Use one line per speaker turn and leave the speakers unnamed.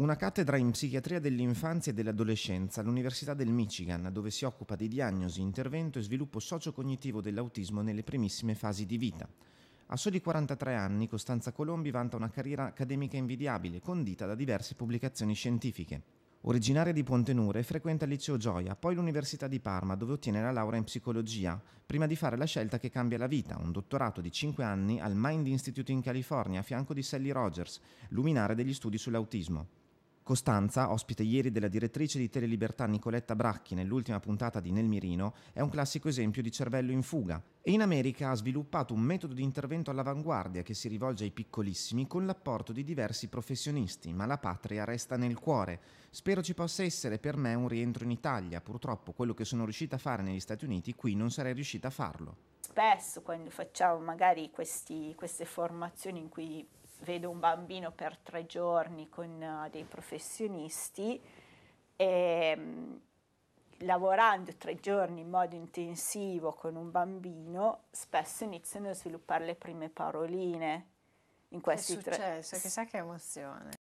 una cattedra in psichiatria dell'infanzia e dell'adolescenza all'Università del Michigan, dove si occupa di diagnosi, intervento e sviluppo sociocognitivo dell'autismo nelle primissime fasi di vita. A soli 43 anni, Costanza Colombi vanta una carriera accademica invidiabile, condita da diverse pubblicazioni scientifiche. Originaria di Pontenure, frequenta il liceo Gioia, poi l'Università di Parma, dove ottiene la laurea in psicologia, prima di fare la scelta che cambia la vita, un dottorato di 5 anni al Mind Institute in California, a fianco di Sally Rogers, luminare degli studi sull'autismo. Costanza, ospite ieri della direttrice di Telelibertà Nicoletta Bracchi nell'ultima puntata di Nel Mirino, è un classico esempio di cervello in fuga e in America ha sviluppato un metodo di intervento all'avanguardia che si rivolge ai piccolissimi con l'apporto di diversi professionisti, ma la patria resta nel cuore. Spero ci possa essere per me un rientro in Italia, purtroppo quello che sono riuscita a fare negli Stati Uniti qui non sarei riuscita a farlo.
Spesso quando facciamo magari questi, queste formazioni in cui vedo un bambino per tre giorni con uh, dei professionisti e um, lavorando tre giorni in modo intensivo con un bambino spesso iniziano a sviluppare le prime paroline in questi è successo, tre... chissà che emozione.